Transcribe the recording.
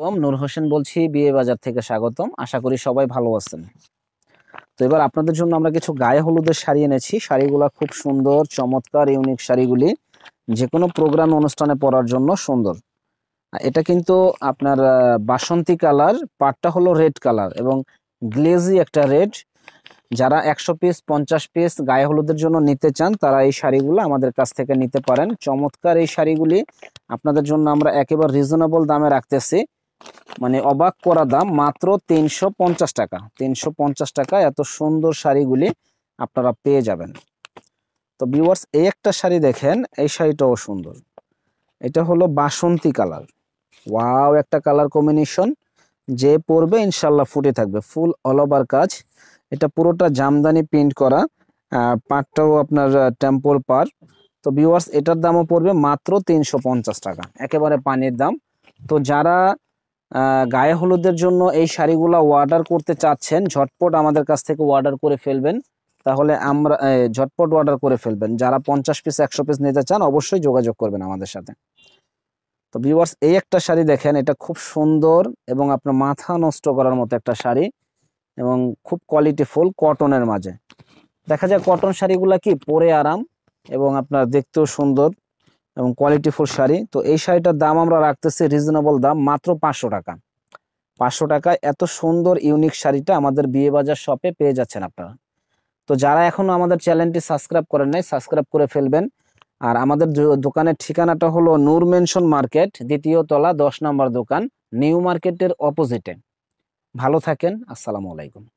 কম নূর হোসেন বলছি বিয়ে বাজার থেকে স্বাগতম আশা করি সবাই ভালো আছেন তো এবার আপনাদের জন্য আমরা কিছু গায়ে হলুদের শাড়ি এনেছি শাড়িগুলো খুব সুন্দর চমৎকার ইউনিক শাড়িগুলি যে কোনো প্রোগ্রাম অনুষ্ঠানে পরার জন্য সুন্দর এটা কিন্তু আপনার বাসন্তী কালার পাটটা হলো রেড কালার এবং গ্লেজি একটা রেড যারা একশো পিস পঞ্চাশ পিস গায়ে হলুদের জন্য নিতে চান তারা এই শাড়িগুলো আমাদের কাছ থেকে নিতে পারেন চমৎকার এই শাড়িগুলি আপনাদের জন্য আমরা একেবারে রিজনেবল দামে রাখতেছি মানে অবাক করা দাম মাত্র তিনশো পঞ্চাশ টাকা তিনশো পঞ্চাশ টাকা এত সুন্দর শাড়িগুলি আপনারা পেয়ে যাবেন তো বিওয়ার্স এই একটা শাড়ি দেখেন এই শাড়িটাও সুন্দর এটা হলো বাসন্তী কালার ওয়াও একটা কালার কম্বিনেশন যে পরবে ইনশাল্লাহ ফুটে থাকবে ফুল অল ওভার কাজ এটা পুরোটা জামদানি প্রিন্ট করা পাটটাও আপনার টেম্পল পার তো বিওয়ার্স এটার দামও পড়বে মাত্র তিনশো টাকা একেবারে পানির দাম তো যারা গায়ে হলুদের জন্য এই শাড়িগুলো অর্ডার করতে চাচ্ছেন ঝটপট আমাদের কাছ থেকে অর্ডার করে ফেলবেন তাহলে আমরা ঝটপট অর্ডার করে ফেলবেন যারা পঞ্চাশ পিস একশো পিস নিতে চান অবশ্যই যোগাযোগ করবেন আমাদের সাথে তো ভিউয়ার্স এই একটা শাড়ি দেখেন এটা খুব সুন্দর এবং আপনার মাথা নষ্ট করার মতো একটা শাড়ি এবং খুব কোয়ালিটি ফুল কটনের মাঝে দেখা যায় কটন শাড়িগুলো কি পরে আরাম এবং আপনার দেখতেও সুন্দর এবং কোয়ালিটিফুল শাড়ি তো এই শাড়িটার দাম আমরা রাখতেছি রিজনেবল দাম মাত্র পাঁচশো টাকা পাঁচশো টাকা এত সুন্দর ইউনিক শাড়িটা আমাদের বিয়ে বাজার শপে পেয়ে যাচ্ছেন আপনারা তো যারা এখনও আমাদের চ্যানেলটি সাবস্ক্রাইব করেন নাই সাবস্ক্রাইব করে ফেলবেন আর আমাদের দোকানের ঠিকানাটা হলো নূর মেনশন মার্কেট দ্বিতীয় তলা দশ নম্বর দোকান নিউ মার্কেটের অপোজিটে ভালো থাকেন আসসালামু আলাইকুম